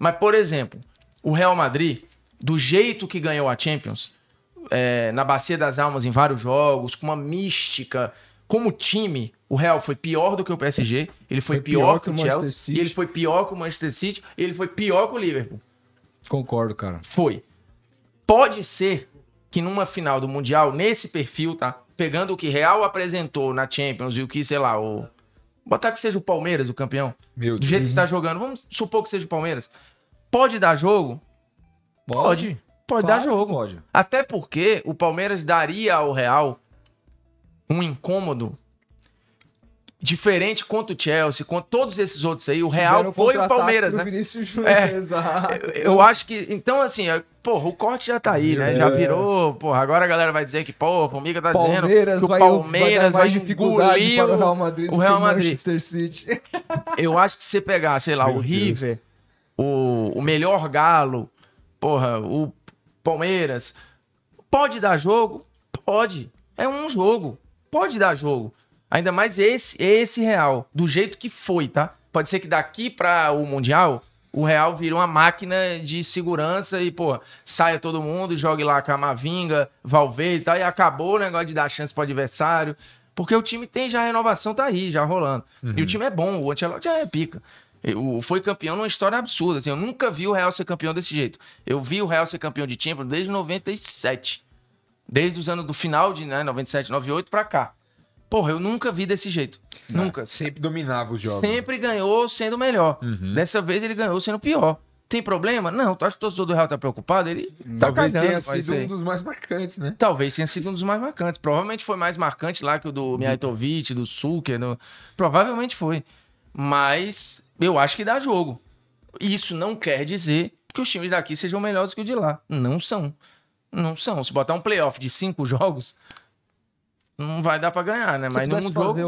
Mas, por exemplo, o Real Madrid, do jeito que ganhou a Champions, é, na Bacia das Almas, em vários jogos, com uma mística. Como time, o Real foi pior do que o PSG, ele foi, foi pior, pior, que o Chelsea, ele foi pior que o Manchester City, ele foi pior que o Liverpool. Concordo, cara. Foi. Pode ser que numa final do Mundial, nesse perfil, tá? Pegando o que Real apresentou na Champions e o que, sei lá, o, Botar que seja o Palmeiras o campeão. Meu do Deus. jeito que tá jogando. Vamos supor que seja o Palmeiras. Pode dar jogo? Pode. Pode, pode dar jogo. Pode. Até porque o Palmeiras daria ao Real um incômodo diferente contra o Chelsea, contra todos esses outros aí, o Real foi o Palmeiras, né? Vinícius Júnior, é, exato. Eu acho que, então assim, é, porra, o corte já tá aí, né? É. Já virou, porra, agora a galera vai dizer que, porra, o Formiga tá Palmeiras dizendo que o Palmeiras vai, vai, vai o Real Madrid, o Real Madrid. Manchester City. Eu acho que se você pegar, sei lá, Meu o River, o, o melhor Galo, porra, o Palmeiras, pode dar jogo? Pode. É um jogo. Pode dar jogo. Ainda mais esse, esse real, do jeito que foi, tá? Pode ser que daqui para o Mundial, o real virou uma máquina de segurança e, pô, saia todo mundo, jogue lá a Camavinga, Valverde e tal, e acabou o negócio de dar chance pro adversário. Porque o time tem já a renovação, tá aí, já rolando. Uhum. E o uhum. time é bom, o Antelote já é pica. Eu, foi campeão numa história absurda. Assim, eu nunca vi o Real ser campeão desse jeito. Eu vi o Real ser campeão de Champions desde 97. Desde os anos do final de né, 97, 98 pra cá. Porra, eu nunca vi desse jeito. É, nunca. Sempre dominava os jogos. Sempre né? ganhou sendo melhor. Uhum. Dessa vez ele ganhou sendo pior. Tem problema? Não. Tu acha que o torcedor do Real tá preocupado? Ele tá Talvez cagando, tenha sido um dos mais marcantes, né? Talvez tenha sido um dos mais marcantes. Provavelmente foi mais marcante lá que o do Miaitovic, do Suker. no. Provavelmente foi. Mas eu acho que dá jogo. Isso não quer dizer que os times daqui sejam melhores que o de lá. Não são. Não são. Se botar um playoff de cinco jogos, não vai dar para ganhar, né? Se Mas num jogo.